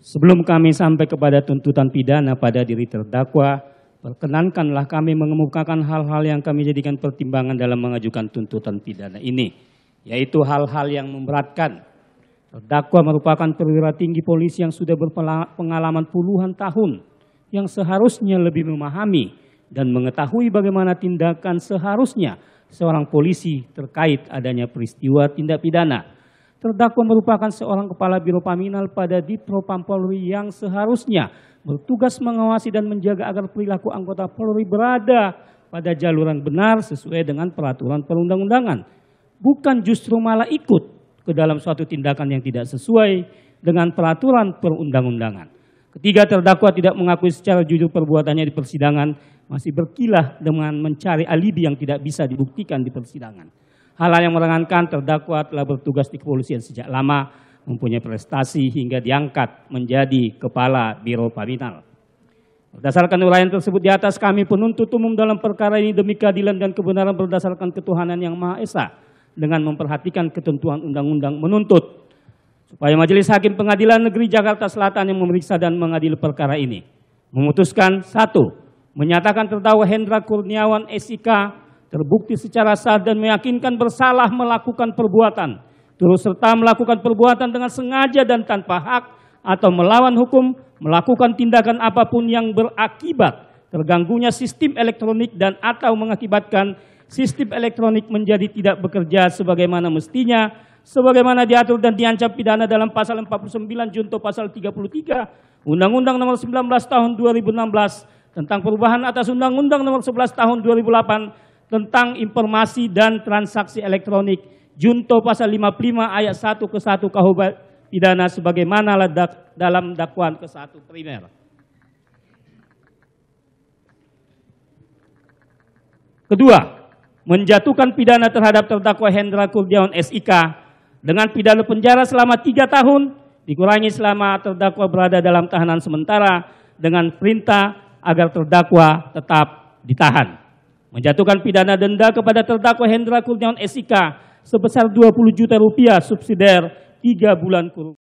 Sebelum kami sampai kepada tuntutan pidana pada diri terdakwa, perkenankanlah kami mengemukakan hal-hal yang kami jadikan pertimbangan dalam mengajukan tuntutan pidana ini, yaitu hal-hal yang memberatkan. Terdakwa merupakan perwira tinggi polisi yang sudah berpengalaman puluhan tahun, yang seharusnya lebih memahami dan mengetahui bagaimana tindakan seharusnya seorang polisi terkait adanya peristiwa tindak pidana terdakwa merupakan seorang kepala biro paminal pada di propam Polri yang seharusnya bertugas mengawasi dan menjaga agar perilaku anggota Polri berada pada jaluran benar sesuai dengan peraturan perundang-undangan. Bukan justru malah ikut ke dalam suatu tindakan yang tidak sesuai dengan peraturan perundang-undangan. Ketiga terdakwa tidak mengakui secara jujur perbuatannya di persidangan, masih berkilah dengan mencari alibi yang tidak bisa dibuktikan di persidangan. Hal yang menerangkan terdakwa telah bertugas di kepolisian sejak lama, mempunyai prestasi hingga diangkat menjadi Kepala Biro Paminal. Berdasarkan uraian tersebut di atas, kami penuntut umum dalam perkara ini demi keadilan dan kebenaran berdasarkan ketuhanan yang Maha Esa dengan memperhatikan ketentuan undang-undang menuntut supaya Majelis Hakim Pengadilan Negeri Jakarta Selatan yang memeriksa dan mengadili perkara ini memutuskan satu menyatakan terdakwa Hendra Kurniawan SIK terbukti secara sah dan meyakinkan bersalah melakukan perbuatan, terus serta melakukan perbuatan dengan sengaja dan tanpa hak atau melawan hukum, melakukan tindakan apapun yang berakibat terganggunya sistem elektronik dan atau mengakibatkan sistem elektronik menjadi tidak bekerja sebagaimana mestinya, sebagaimana diatur dan diancam pidana dalam pasal 49 junto pasal 33 Undang-Undang nomor 19 tahun 2016 tentang perubahan atas Undang-Undang nomor 11 tahun 2008 tentang informasi dan transaksi elektronik junto pasal 55 ayat 1 ke 1 KUHP pidana sebagaimana dalam dakwaan ke 1 primer. Kedua, menjatuhkan pidana terhadap terdakwa Hendra Kurniawan SIK dengan pidana penjara selama 3 tahun dikurangi selama terdakwa berada dalam tahanan sementara dengan perintah agar terdakwa tetap ditahan menjatuhkan pidana denda kepada terdakwa Hendra Kurniawan SIK sebesar 20 juta rupiah subsidiar 3 bulan kurung.